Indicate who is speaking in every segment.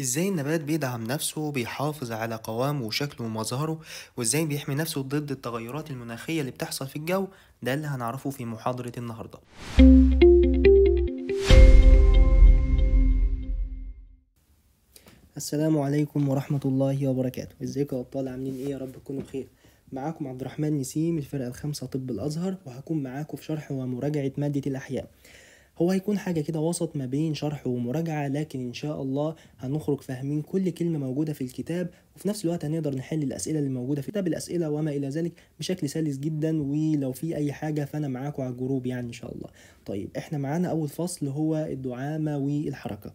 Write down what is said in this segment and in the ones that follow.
Speaker 1: ازاي النبات بيدعم نفسه وبيحافظ على قوامه وشكله ومظهره وازاي بيحمي نفسه ضد التغيرات المناخية اللي بتحصل في الجو ده اللي هنعرفه في محاضرة النهاردة السلام عليكم ورحمة الله وبركاته ازيكم يا ابطال عاملين ايه يا رب تكونوا بخير معاكم عبد الرحمن نسيم الفرقة الخامسة طب الأزهر وهكون معاكم في شرح ومراجعة مادة الأحياء هو هيكون حاجة كده وسط ما بين شرح ومراجعة لكن إن شاء الله هنخرج فاهمين كل كلمة موجودة في الكتاب وفي نفس الوقت هنقدر نحل الأسئلة اللي موجودة في كتاب الأسئلة وما إلى ذلك بشكل سلس جدا ولو في أي حاجة فأنا معاكم على الجروب يعني إن شاء الله طيب إحنا معانا أول فصل هو الدعامة والحركة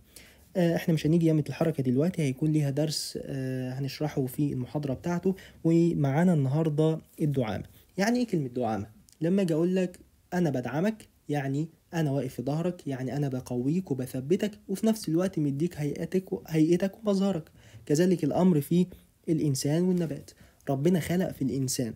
Speaker 1: آه، احنا مش هنيجي يامة الحركة دلوقتي هيكون ليها درس آه، هنشرحه في المحاضرة بتاعته ومعانا النهاردة الدعامة يعني ايه كلمة دعامة؟ لما اجي اقول لك انا بدعمك يعني انا واقف في ظهرك يعني انا بقويك وبثبتك وفي نفس الوقت مديك هيئتك هيئتك ومظهرك كذلك الامر في الانسان والنبات ربنا خلق في الانسان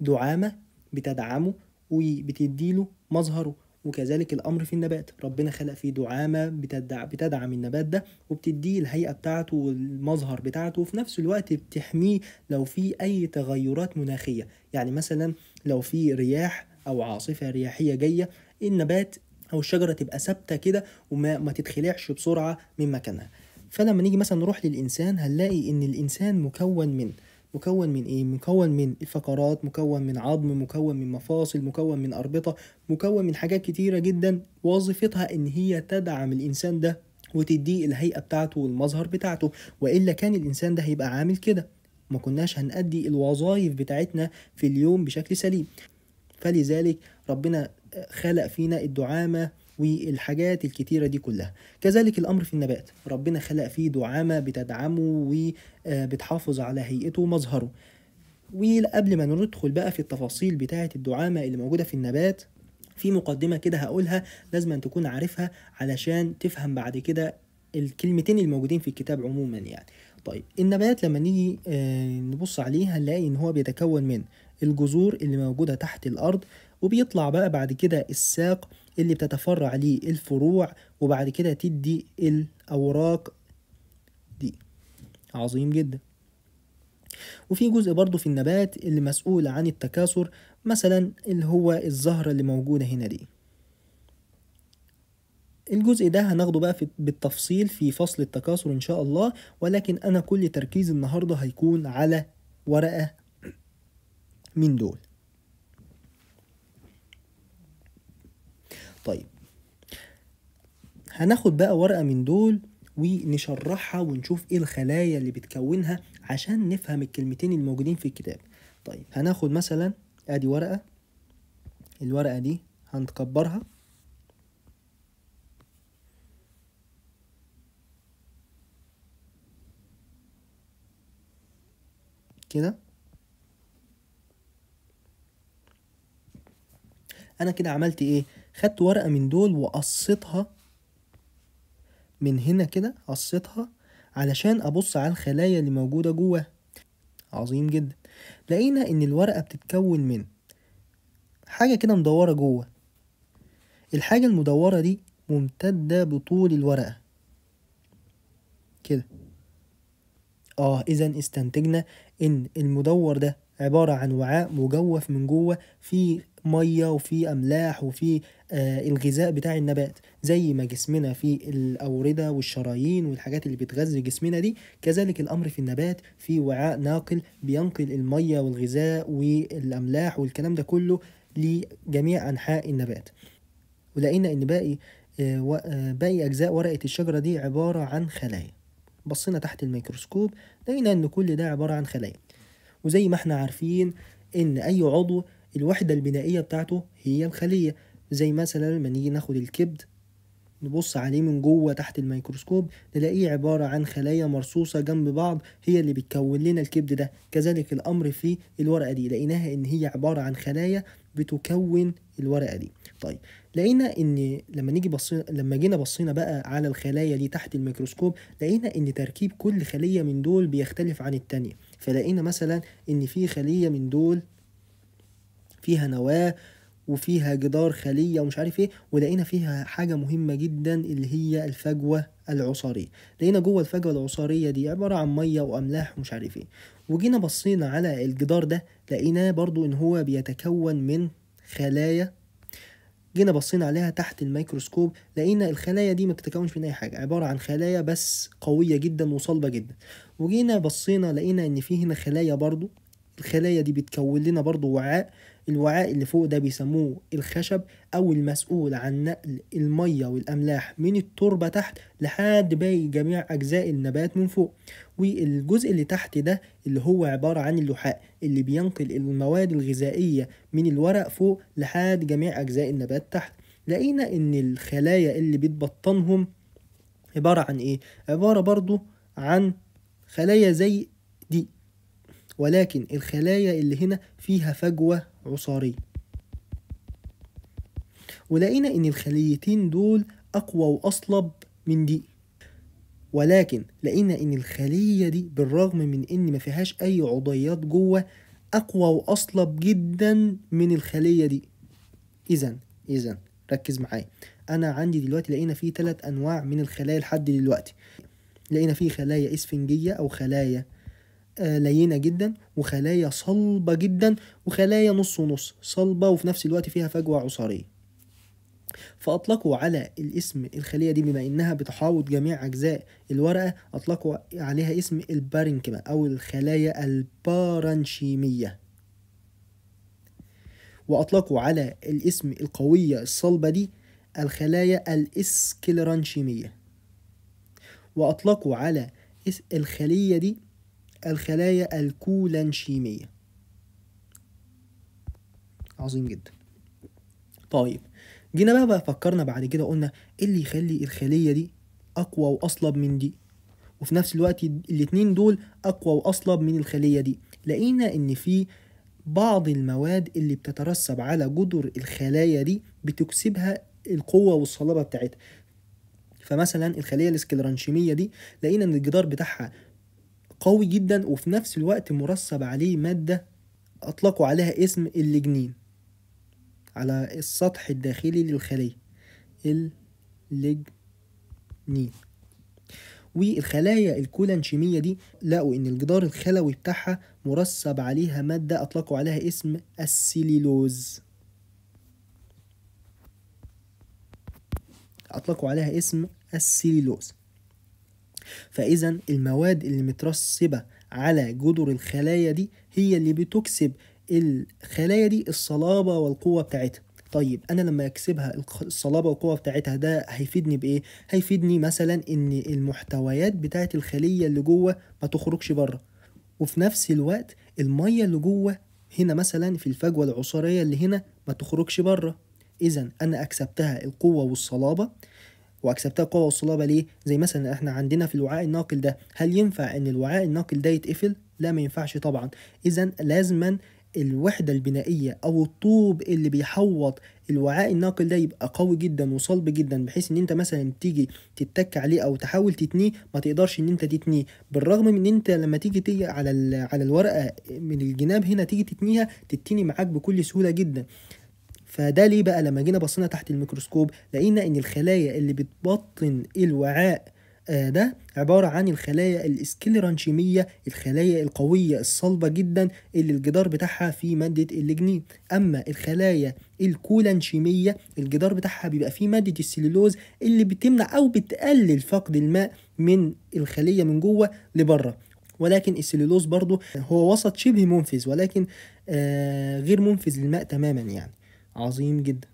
Speaker 1: دعامه بتدعمه وبتديله مظهره وكذلك الامر في النبات ربنا خلق فيه دعامه بتدع... بتدعم النبات ده وبتديه الهيئه بتاعته والمظهر بتاعته وفي نفس الوقت بتحميه لو في اي تغيرات مناخيه يعني مثلا لو في رياح او عاصفه رياحيه جايه النبات او الشجره تبقى ثابته كده وما ما تتخلعش بسرعه من مكانها فلما نيجي مثلا نروح للانسان هنلاقي ان الانسان مكون من مكون من ايه مكون من الفقرات مكون من عظم مكون من مفاصل مكون من اربطه مكون من حاجات كتيره جدا وظيفتها ان هي تدعم الانسان ده وتديه الهيئه بتاعته والمظهر بتاعته والا كان الانسان ده هيبقى عامل كده ما كناش هنأدي الوظائف بتاعتنا في اليوم بشكل سليم فلذلك ربنا خلق فينا الدعامة والحاجات الكتيرة دي كلها كذلك الأمر في النبات ربنا خلق فيه دعامة بتدعمه وبتحافظ آه، على هيئته ومظهره وقبل ما ندخل بقى في التفاصيل بتاعة الدعامة اللي موجودة في النبات في مقدمة كده هقولها لازم أن تكون عارفها علشان تفهم بعد كده الكلمتين الموجودين في الكتاب عموما يعني طيب النبات لما نيجي آه، نبص عليه هنلاقي ان هو بيتكون من الجذور اللي موجوده تحت الارض وبيطلع بقى بعد كده الساق اللي بتتفرع ليه الفروع وبعد كده تدي الأوراق دي عظيم جدا وفي جزء برضو في النبات اللي مسؤول عن التكاثر مثلا اللي هو الزهرة اللي موجودة هنا دي الجزء ده هناخده بقى في بالتفصيل في فصل التكاثر إن شاء الله ولكن أنا كل تركيز النهاردة هيكون على ورقة من دول طيب هناخد بقى ورقة من دول ونشرحها ونشوف ايه الخلايا اللي بتكونها عشان نفهم الكلمتين الموجودين في الكتاب طيب هناخد مثلا ادي ورقة الورقة دي هنكبرها كده انا كده عملت ايه خدت ورقة من دول وقصيتها من هنا كده قصيتها علشان أبص على الخلايا اللي موجودة جواها عظيم جدا لقينا إن الورقة بتتكون من حاجة كده مدورة جوه الحاجة المدورة دي ممتدة بطول الورقة كده اه اذا استنتجنا ان المدور ده عبارة عن وعاء مجوف من جوه فيه ميه وفي املاح وفي آه الغذاء بتاع النبات زي ما جسمنا في الاورده والشرايين والحاجات اللي بتغذي جسمنا دي كذلك الامر في النبات في وعاء ناقل بينقل الميه والغذاء والاملاح والكلام ده كله لجميع انحاء النبات ولقينا ان باقي آه, آه، باقي اجزاء ورقه الشجره دي عباره عن خلايا بصينا تحت الميكروسكوب لقينا ان كل ده عباره عن خلايا وزي ما احنا عارفين ان اي عضو الوحدة البنائية بتاعته هي الخلية زي مثلا لما نيجي ناخد الكبد نبص عليه من جوه تحت الميكروسكوب نلاقيه عبارة عن خلايا مرصوصة جنب بعض هي اللي بتكون لنا الكبد ده كذلك الأمر في الورقة دي لقيناها إن هي عبارة عن خلايا بتكون الورقة دي طيب لقينا ان لما نيجي بصينا لما جينا بصينا بقى على الخلايا دي تحت الميكروسكوب لقينا ان تركيب كل خليه من دول بيختلف عن التانية فلقينا مثلا ان في خليه من دول فيها نواه وفيها جدار خلية ومش عارف ايه ولقينا فيها حاجة مهمة جدا اللي هي الفجوة العصارية لقينا جوه الفجوة العصارية دي عبارة عن مية وأملاح ومش عارف ايه وجينا بصينا على الجدار ده لقيناه برضو ان هو بيتكون من خلايا جينا بصينا عليها تحت الميكروسكوب لقينا الخلايا دي ما بتتكونش من اي حاجه عباره عن خلايا بس قويه جدا وصلبه جدا وجينا بصينا لقينا ان في هنا خلايا برضو الخلايا دي بتكون لنا برضو وعاء الوعاء اللي فوق ده بيسموه الخشب أو المسؤول عن نقل المية والأملاح من التربة تحت لحد باقي جميع أجزاء النبات من فوق والجزء اللي تحت ده اللي هو عبارة عن اللحاء اللي بينقل المواد الغذائية من الورق فوق لحد جميع أجزاء النبات تحت لقينا إن الخلايا اللي بتبطنهم عبارة عن إيه؟ عبارة برضو عن خلايا زي ولكن الخلايا اللي هنا فيها فجوة عصارية ولقينا إن الخليتين دول أقوى وأصلب من دي ولكن لقينا إن الخلية دي بالرغم من إن ما فيهاش أي عضيات جوه أقوى وأصلب جدا من الخلية دي إذا إذا ركز معايا أنا عندي دلوقتي لقينا فيه تلات أنواع من الخلايا لحد دلوقتي لقينا فيه خلايا إسفنجية أو خلايا لينه جدا وخلايا صلبه جدا وخلايا نص ونص صلبه وفي نفس الوقت فيها فجوه عصاريه فأطلقوا على الاسم الخلية دي بما إنها بتحاوط جميع أجزاء الورقة أطلقوا عليها اسم البارنكما أو الخلايا البارنشيمية وأطلقوا على الاسم القوية الصلبة دي الخلايا الإسكلرانشيمية وأطلقوا على الخلية دي الخلايا الكولانشيمية عظيم جدا طيب جينا بقى, بقى فكرنا بعد كده قلنا ايه اللي يخلي الخلية دي أقوى وأصلب من دي وفي نفس الوقت الاتنين دول أقوى وأصلب من الخلية دي لقينا إن في بعض المواد اللي بتترسب على جدر الخلايا دي بتكسبها القوة والصلابة بتاعتها فمثلا الخلية الاسكلرانشيمية دي لقينا إن الجدار بتاعها قوي جدا وفي نفس الوقت مرسب عليه مادة أطلقوا عليها اسم اللجنين على السطح الداخلي للخلية اللجنين والخلايا الكولانشيمية دي لقوا إن الجدار الخلوي بتاعها مرسب عليها مادة أطلقوا عليها اسم السليلوز أطلقوا عليها اسم السليلوز فإذا المواد اللي مترسبة على جدر الخلايا دي هي اللي بتكسب الخلايا دي الصلابة والقوة بتاعتها طيب انا لما اكسبها الصلابه والقوه بتاعتها ده هيفيدني بايه هيفيدني مثلا ان المحتويات بتاعه الخليه اللي جوه ما تخرجش بره وفي نفس الوقت الميه اللي جوه هنا مثلا في الفجوه العصاريه اللي هنا ما تخرجش بره اذا انا اكسبتها القوه والصلابه واكسبتها قوه وصلابه ليه زي مثلا احنا عندنا في الوعاء الناقل ده هل ينفع ان الوعاء الناقل ده يتقفل لا ما ينفعش طبعا اذا لازما الوحدة البنائية أو الطوب اللي بيحوط الوعاء الناقل ده يبقى قوي جدا وصلب جدا بحيث إن أنت مثلا تيجي تتك عليه أو تحاول تتنيه ما تقدرش إن أنت تتنيه بالرغم من إن أنت لما تيجي تيجي على على الورقة من الجناب هنا تيجي تتنيها تتني معاك بكل سهولة جدا فده ليه بقى لما جينا بصينا تحت الميكروسكوب لقينا ان الخلايا اللي بتبطن الوعاء آه، ده عبارة عن الخلايا الاسكليرانشيمية الخلايا القوية الصلبة جدا اللي الجدار بتاعها فيه مادة اللجنين أما الخلايا الكولانشيمية الجدار بتاعها بيبقى فيه مادة السليلوز اللي بتمنع أو بتقلل فقد الماء من الخلية من جوه لبره ولكن السليلوز برضه هو وسط شبه منفذ ولكن آه غير منفذ للماء تماما يعني عظيم جدا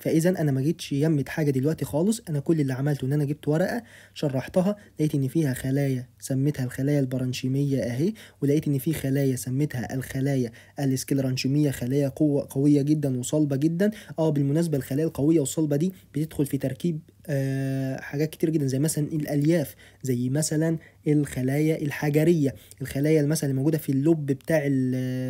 Speaker 1: فاذا انا ما جيتش يمت حاجه دلوقتي خالص انا كل اللي عملته ان انا جبت ورقه شرحتها لقيت ان فيها خلايا سميتها الخلايا البرانشيميه اهي ولقيت ان في خلايا سميتها الخلايا الاسكلرانشيميه خلايا قوه قويه جدا وصلبه جدا اه بالمناسبه الخلايا القويه والصلبه دي بتدخل في تركيب آه، حاجات كتير جدا زي مثلا الالياف زي مثلا الخلايا الحجريه الخلايا مثلا اللي موجوده في اللب بتاع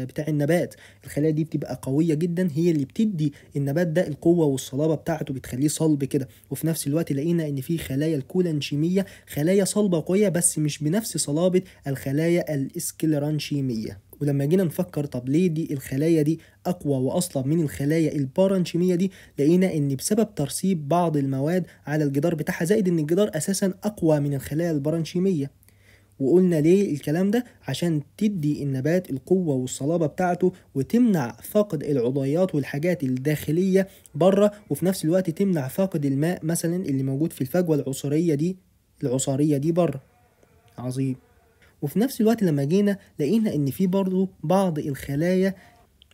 Speaker 1: بتاع النبات الخلايا دي بتبقى قويه جدا هي اللي بتدي النبات ده القوه والصلابه بتاعته بتخليه صلب كده وفي نفس الوقت لقينا ان في خلايا الكولانشيميه خلايا صلبه وقويه بس مش بنفس صلابه الخلايا الاسكلرانشيميه ولما جينا نفكر طب ليه دي الخلايا دي اقوى واصلب من الخلايا البارانشيميه دي لقينا ان بسبب ترسيب بعض المواد على الجدار بتاعها زائد ان الجدار اساسا اقوى من الخلايا البارانشيميه وقلنا ليه الكلام ده عشان تدي النبات القوة والصلابة بتاعته وتمنع فقد العضيات والحاجات الداخلية بره وفي نفس الوقت تمنع فقد الماء مثلا اللي موجود في الفجوة العصرية دي العصارية دي بره عظيم وفي نفس الوقت لما جينا لقينا ان في برضه بعض الخلايا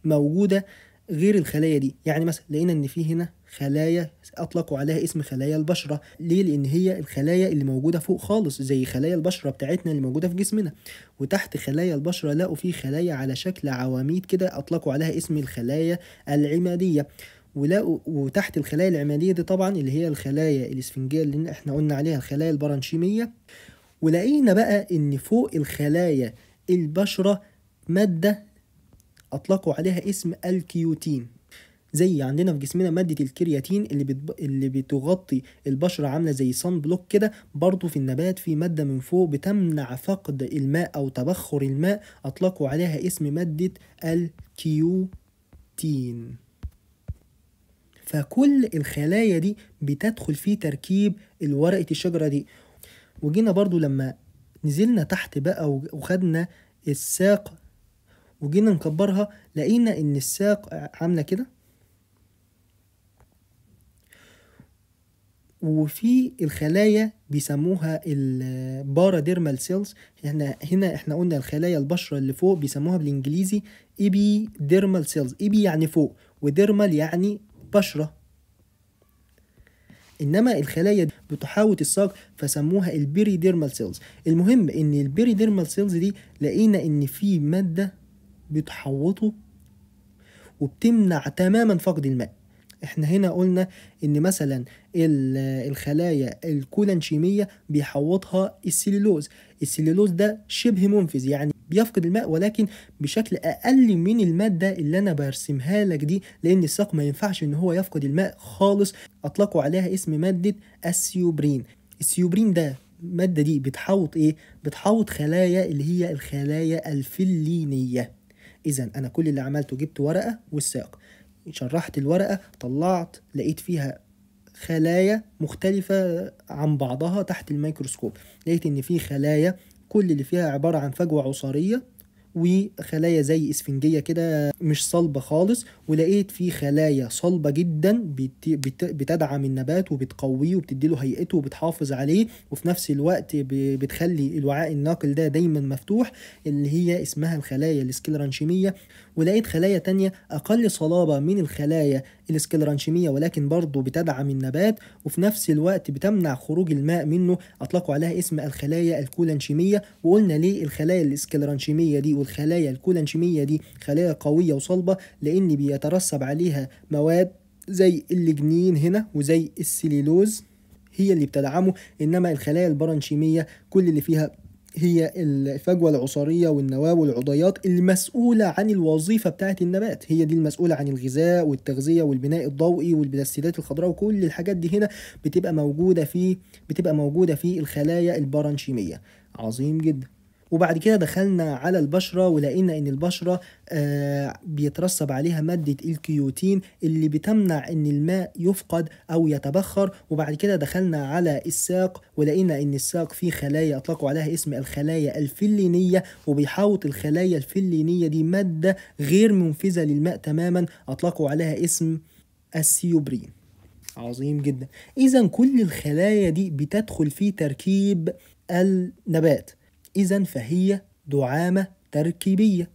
Speaker 1: موجوده غير الخلايا دي يعني مثلا لقينا ان في هنا خلايا اطلقوا عليها اسم خلايا البشره ليه لان هي الخلايا اللي موجوده فوق خالص زي خلايا البشره بتاعتنا اللي موجوده في جسمنا وتحت خلايا البشره لقوا في خلايا على شكل عواميد كده اطلقوا عليها اسم الخلايا العماديه ولقوا وتحت الخلايا العماديه دي طبعا اللي هي الخلايا الاسفنجيه اللي احنا قلنا عليها الخلايا البرانشيميه ولقينا بقى ان فوق الخلايا البشرة مادة اطلقوا عليها اسم الكيوتين زي عندنا في جسمنا مادة الكرياتين اللي بتب... اللي بتغطي البشرة عاملة زي صن بلوك كده برضو في النبات في مادة من فوق بتمنع فقد الماء أو تبخر الماء أطلقوا عليها اسم مادة الكيوتين فكل الخلايا دي بتدخل في تركيب الورقة الشجرة دي وجينا برضو لما نزلنا تحت بقى وخدنا الساق وجينا نكبرها لقينا ان الساق عامله كده وفي الخلايا بيسموها الباراديرمال سيلز احنا هنا احنا قلنا الخلايا البشره اللي فوق بيسموها بالانجليزي ايبي ديرمال سيلز ايبي يعني فوق وديرمال يعني بشره انما الخلايا دي بتحاوط الساق فسموها البيريديرمال سيلز المهم ان البيريديرمال سيلز دي لقينا ان في ماده بتحوطه وبتمنع تماما فقد الماء احنا هنا قلنا ان مثلا الخلايا الكولانشيميه بيحوطها السليلوز السليلوز ده شبه منفذ يعني بيفقد الماء ولكن بشكل اقل من الماده اللي انا برسمها لك دي لان الساق ما ينفعش ان هو يفقد الماء خالص اطلقوا عليها اسم ماده السيوبرين السيوبرين ده الماده دي بتحوط ايه بتحوط خلايا اللي هي الخلايا الفلينيه اذا انا كل اللي عملته جبت ورقه والساق شرحت الورقه طلعت لقيت فيها خلايا مختلفة عن بعضها تحت الميكروسكوب لقيت إن في خلايا كل اللي فيها عبارة عن فجوة عصارية وخلايا زي اسفنجية كده مش صلبة خالص ولقيت في خلايا صلبة جدا بتدعم النبات وبتقويه وبتديله هيئته وبتحافظ عليه وفي نفس الوقت بتخلي الوعاء الناقل ده دايما مفتوح اللي هي اسمها الخلايا الاسكلرانشيمية ولقيت خلايا تانية أقل صلابة من الخلايا الاسكلرانشيمية ولكن برضه بتدعم النبات وفي نفس الوقت بتمنع خروج الماء منه أطلقوا عليها اسم الخلايا الكولانشيمية وقلنا ليه الخلايا الاسكلرانشيمية دي والخلايا الكولانشيمية دي خلايا قوية وصلبة لأن بيترسب عليها مواد زي اللجنين هنا وزي السليلوز هي اللي بتدعمه انما الخلايا البرانشيميه كل اللي فيها هي الفجوة العصارية والنواة والعضيات المسؤولة عن الوظيفة بتاعة النبات هي دي المسؤولة عن الغذاء والتغذية والبناء الضوئي والبلاستيدات الخضراء وكل الحاجات دي هنا بتبقى موجودة في بتبقى موجودة في الخلايا البرانشيمية عظيم جدا وبعد كده دخلنا على البشرة ولقينا إن البشرة آه، بيترسب عليها مادة الكيوتين اللي بتمنع إن الماء يفقد أو يتبخر وبعد كده دخلنا على الساق ولقينا إن الساق فيه خلايا أطلقوا عليها اسم الخلايا الفلينية وبيحوط الخلايا الفلينية دي مادة غير منفذة للماء تماما أطلقوا عليها اسم السيوبرين عظيم جدا إذا كل الخلايا دي بتدخل في تركيب النبات إذا فهي دعامة تركيبية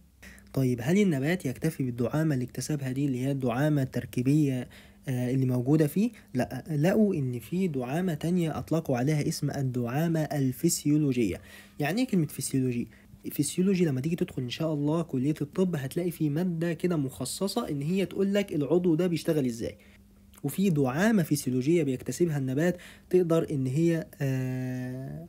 Speaker 1: طيب هل النبات يكتفي بالدعامة اللي اكتسبها دي اللي هي الدعامة التركيبية آه، اللي موجودة فيه لا لقوا إن في دعامة تانية أطلقوا عليها اسم الدعامة الفسيولوجية يعني إيه كلمة فسيولوجي؟ فسيولوجي لما تيجي تدخل ان شاء الله كليه الطب هتلاقي في ماده كده مخصصه ان هي تقول لك العضو ده بيشتغل ازاي وفي دعامه فسيولوجيه بيكتسبها النبات تقدر ان هي آه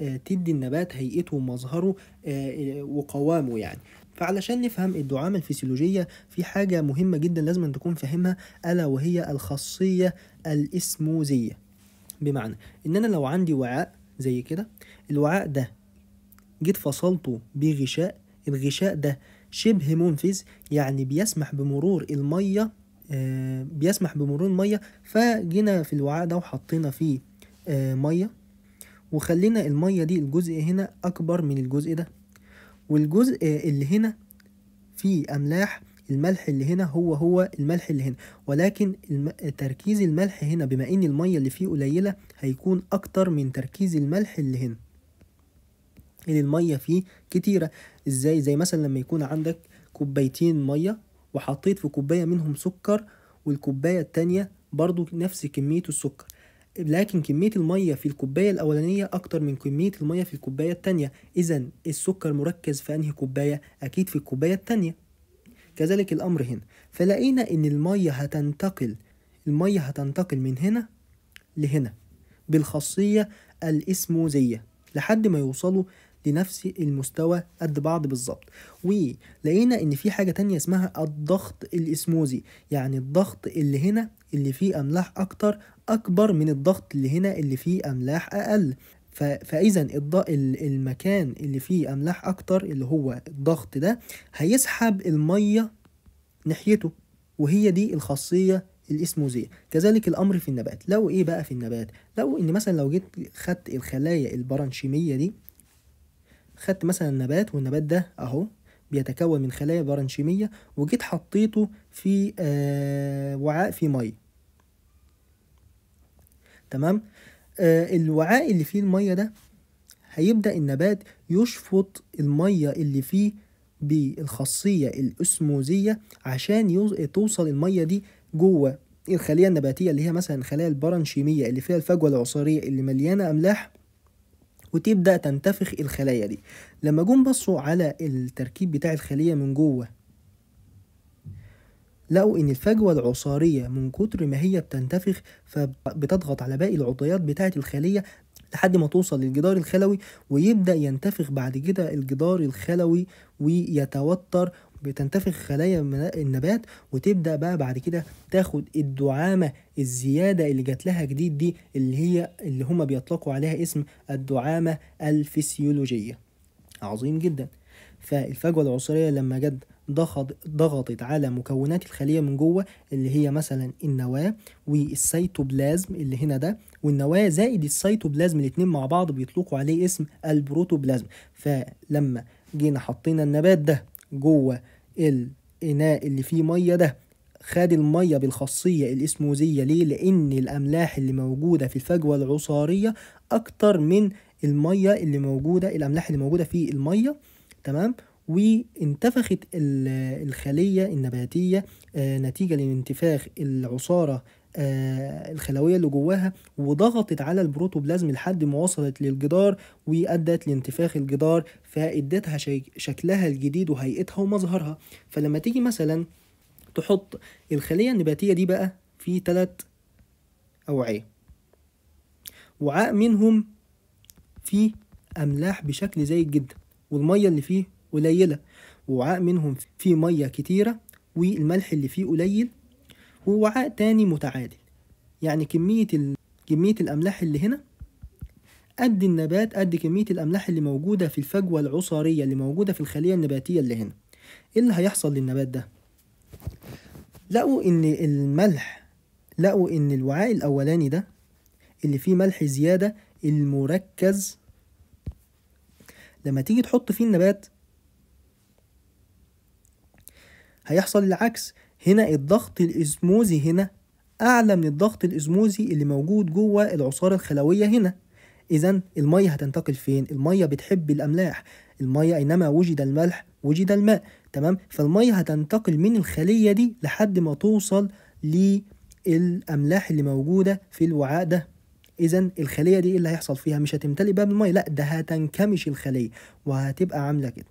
Speaker 1: آه، تدي النبات هيئته ومظهره آه، آه، وقوامه يعني فعلشان نفهم الدعامة الفسيولوجية في حاجة مهمة جدا لازم تكون فاهمها ألا وهي الخاصية الإسموزية بمعنى إن أنا لو عندي وعاء زي كده الوعاء ده جيت فصلته بغشاء الغشاء ده شبه منفذ يعني بيسمح بمرور المية بيسمح بمرور المية فجينا في الوعاء ده وحطينا فيه مية وخلينا المية دي الجزء هنا أكبر من الجزء ده والجزء اللي هنا فيه أملاح الملح اللي هنا هو هو الملح اللي هنا ولكن الم... تركيز الملح هنا بما ان المية اللي فيه قليلة هيكون اكتر من تركيز الملح اللي هنا اللي المية فيه كتيرة ازاي زي مثلا لما يكون عندك كوبايتين مية وحطيت في كوباية منهم سكر والكوباية التانية برضو نفس كمية السكر لكن كمية المية في الكوباية الأولانية أكتر من كمية المية في الكوباية التانية إذا السكر مركز في أنهي كوباية؟ أكيد في الكوباية التانية كذلك الأمر هنا فلقينا إن المية هتنتقل المية هتنتقل من هنا لهنا بالخاصية الإسموزية لحد ما يوصلوا لنفس المستوى قد بعض بالظبط ولقينا ان في حاجه تانية اسمها الضغط الاسموزي يعني الضغط اللي هنا اللي فيه املاح اكتر اكبر من الضغط اللي هنا اللي فيه املاح اقل فاذا المكان اللي فيه املاح اكتر اللي هو الضغط ده هيسحب الميه ناحيته وهي دي الخاصيه الاسموزيه كذلك الامر في النبات لو ايه بقى في النبات لو ان مثلا لو جيت خدت الخلايا البرانشيميه دي خدت مثلا نبات والنبات ده اهو بيتكون من خلايا بارنشيمية وجيت حطيته في آه، وعاء فيه مية تمام آه، الوعاء اللي فيه المية ده هيبدأ النبات يشفط المية اللي فيه بالخاصية الأسموزية عشان توصل المية دي جوه الخلية النباتية اللي هي مثلا الخلايا البرنشيمية اللي فيها الفجوة العصارية اللي مليانة أملاح وتبدا تنتفخ الخلايا دي لما جم بصوا على التركيب بتاع الخليه من جوه لقوا ان الفجوه العصاريه من كتر ما هي بتنتفخ فبتضغط على باقي العضيات بتاعه الخليه لحد ما توصل للجدار الخلوي ويبدا ينتفخ بعد كده الجدار الخلوي ويتوتر بتنتفخ خلايا النبات وتبدا بقى بعد كده تاخد الدعامه الزياده اللي جات لها جديد دي اللي هي اللي هما بيطلقوا عليها اسم الدعامه الفسيولوجيه عظيم جدا فالفجوه العصريه لما جد ضغطت على مكونات الخليه من جوه اللي هي مثلا النواه والسيتوبلازم اللي هنا ده والنواه زائد السيتوبلازم الاثنين مع بعض بيطلقوا عليه اسم البروتوبلازم فلما جينا حطينا النبات ده جوه الإناء اللي فيه مية ده خد المية بالخاصية الإسموزية ليه؟ لأن الأملاح اللي موجودة في الفجوة العصارية أكتر من المية اللي موجودة الأملاح اللي موجودة في المية تمام؟ وانتفخت الخلية النباتية آه، نتيجة لانتفاخ العصارة آه، الخلويه اللي جواها وضغطت على البروتوبلازم لحد ما وصلت للجدار وادت لانتفاخ الجدار فادتها شكلها الجديد وهيئتها ومظهرها فلما تيجي مثلا تحط الخليه النباتيه دي بقى في ثلاث اوعيه وعاء منهم فيه املاح بشكل زايد جدا والميه اللي فيه قليله وعاء منهم فيه ميه كتيره والملح اللي فيه قليل ووعاء تاني متعادل يعني كمية ال... كمية الأملاح اللي هنا قد النبات قد كمية الأملاح اللي موجودة في الفجوة العصارية اللي موجودة في الخلية النباتية اللي هنا إيه اللي هيحصل للنبات ده؟ لقوا إن الملح لقوا إن الوعاء الأولاني ده اللي فيه ملح زيادة المركز لما تيجي تحط فيه النبات هيحصل العكس هنا الضغط الاسموزي هنا اعلى من الضغط الاسموزي اللي موجود جوه العصاره الخلويه هنا اذا الميه هتنتقل فين الميه بتحب الاملاح الميه اينما وجد الملح وجد الماء تمام فالميه هتنتقل من الخليه دي لحد ما توصل للاملاح اللي موجوده في الوعاء ده اذا الخليه دي ايه اللي هيحصل فيها مش هتمتلي بقى بالميه لا ده هتنكمش الخليه وهتبقى عامله كده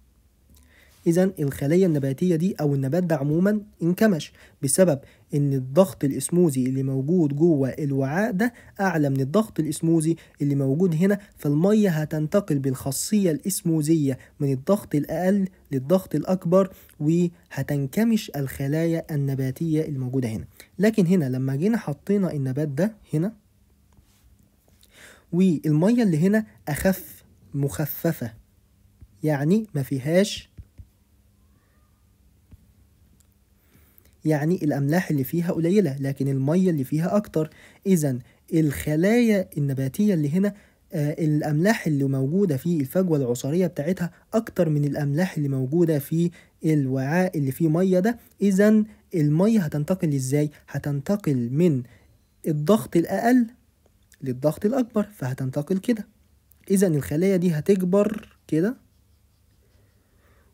Speaker 1: إذا الخلية النباتية دي أو النبات ده عموما انكمش بسبب إن الضغط الإسموزي اللي موجود جوه الوعاء ده أعلى من الضغط الإسموزي اللي موجود هنا فالمية هتنتقل بالخاصية الإسموزية من الضغط الأقل للضغط الأكبر وهتنكمش الخلايا النباتية الموجودة هنا لكن هنا لما جينا حطينا النبات ده هنا والمية اللي هنا أخف مخففة يعني ما فيهاش يعني الأملاح اللي فيها قليلة لكن المية اللي فيها أكتر إذا الخلايا النباتية اللي هنا آه الأملاح اللي موجودة في الفجوة العصارية بتاعتها أكتر من الأملاح اللي موجودة في الوعاء اللي فيه مية ده إذا المية هتنتقل إزاي؟ هتنتقل من الضغط الأقل للضغط الأكبر فهتنتقل كده إذا الخلايا دي هتكبر كده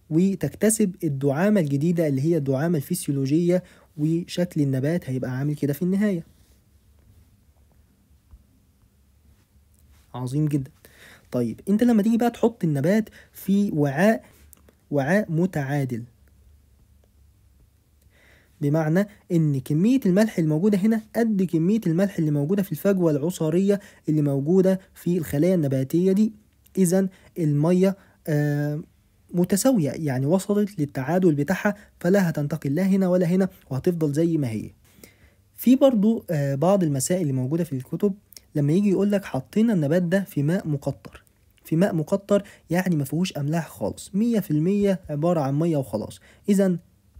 Speaker 1: وتكتسب الدعامة الجديدة اللي هي الدعامة الفسيولوجية وشكل النبات هيبقى عامل كده في النهاية عظيم جدا طيب انت لما تيجي بقى تحط النبات في وعاء وعاء متعادل بمعنى ان كمية الملح الموجودة هنا قد كمية الملح اللي موجودة في الفجوة العصارية اللي موجودة في الخلايا النباتية دي اذا المية آه متساوية يعني وصلت للتعادل بتاعها فلا هتنتقل لا هنا ولا هنا وهتفضل زي ما هي في برضو آه، بعض المسائل اللي موجودة في الكتب لما يجي يقول لك حطينا النبات ده في ماء مقطر في ماء مقطر يعني ما فيهوش املاح خالص مية في المية عباره عن ميه وخلاص اذا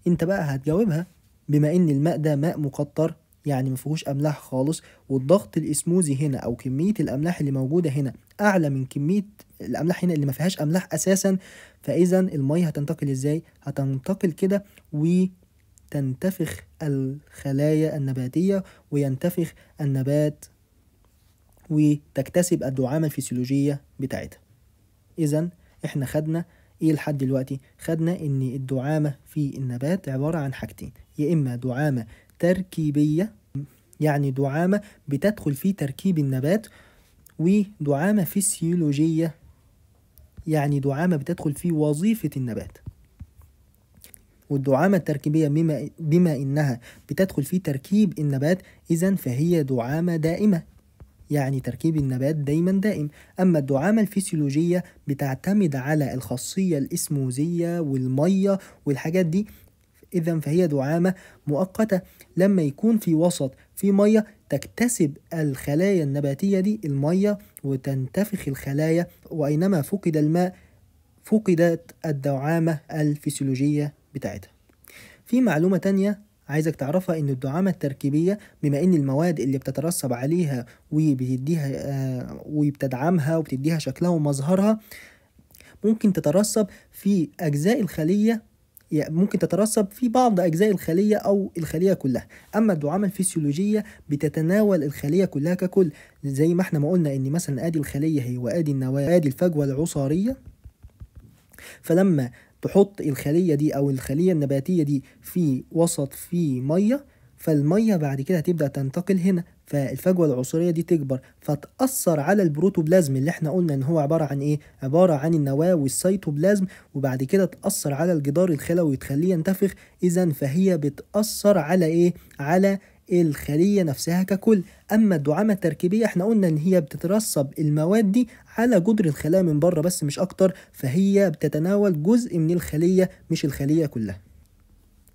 Speaker 1: انت بقى هتجاوبها بما ان الماء ده ماء مقطر يعني ما فيهوش املاح خالص والضغط الاسموزي هنا او كميه الاملاح اللي موجوده هنا اعلى من كميه الاملاح هنا اللي ما فيهاش املاح اساسا فاذا الميه هتنتقل ازاي هتنتقل كده وتنتفخ الخلايا النباتيه وينتفخ النبات وتكتسب الدعامه الفسيولوجيه بتاعتها اذا احنا خدنا ايه لحد دلوقتي خدنا ان الدعامه في النبات عباره عن حاجتين يا اما دعامه تركيبيه يعني دعامه بتدخل في تركيب النبات ودعامه فسيولوجيه يعني دعامة بتدخل في وظيفة النبات والدعامة التركيبية بما, بما إنها بتدخل في تركيب النبات إذا فهي دعامة دائمة يعني تركيب النبات دايما دائم أما الدعامة الفسيولوجية بتعتمد على الخاصية الإسموزية والمية والحاجات دي إذا فهي دعامة مؤقتة لما يكون في وسط في مية تكتسب الخلايا النباتية دي المية وتنتفخ الخلايا وأينما فقد الماء فقدت الدعامة الفسيولوجية بتاعتها في معلومة تانية عايزك تعرفها ان الدعامة التركيبية بما ان المواد اللي بتترسب عليها وبتديها آه، وبتدعمها وبتديها شكلها ومظهرها ممكن تترسب في اجزاء الخلية ممكن تترسب في بعض أجزاء الخلية أو الخلية كلها أما الدعامة الفسيولوجية بتتناول الخلية كلها ككل زي ما احنا ما قلنا إن مثلا آدي الخلية هي وآدي النواة آدي الفجوة العصارية فلما تحط الخلية دي أو الخلية النباتية دي في وسط في مية فالمية بعد كده هتبدأ تنتقل هنا فالفجوه العنصريه دي تكبر فتاثر على البروتوبلازم اللي احنا قلنا ان هو عباره عن ايه عباره عن النواه والسيتوبلازم وبعد كده تاثر على الجدار الخلوي وتخليه ينتفخ اذا فهي بتاثر على ايه على الخلية نفسها ككل أما الدعامة التركيبية احنا قلنا إن هي بتترسب المواد دي على جدر الخلايا من بره بس مش أكتر فهي بتتناول جزء من الخلية مش الخلية كلها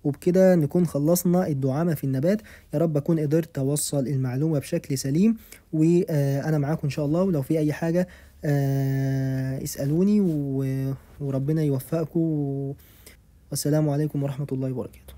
Speaker 1: وبكده نكون خلصنا الدعامة في النبات يا رب أكون قدرت أوصل المعلومة بشكل سليم وأنا معاكم إن شاء الله ولو في أي حاجة آه، اسألوني وربنا يوفقكم والسلام عليكم ورحمة الله وبركاته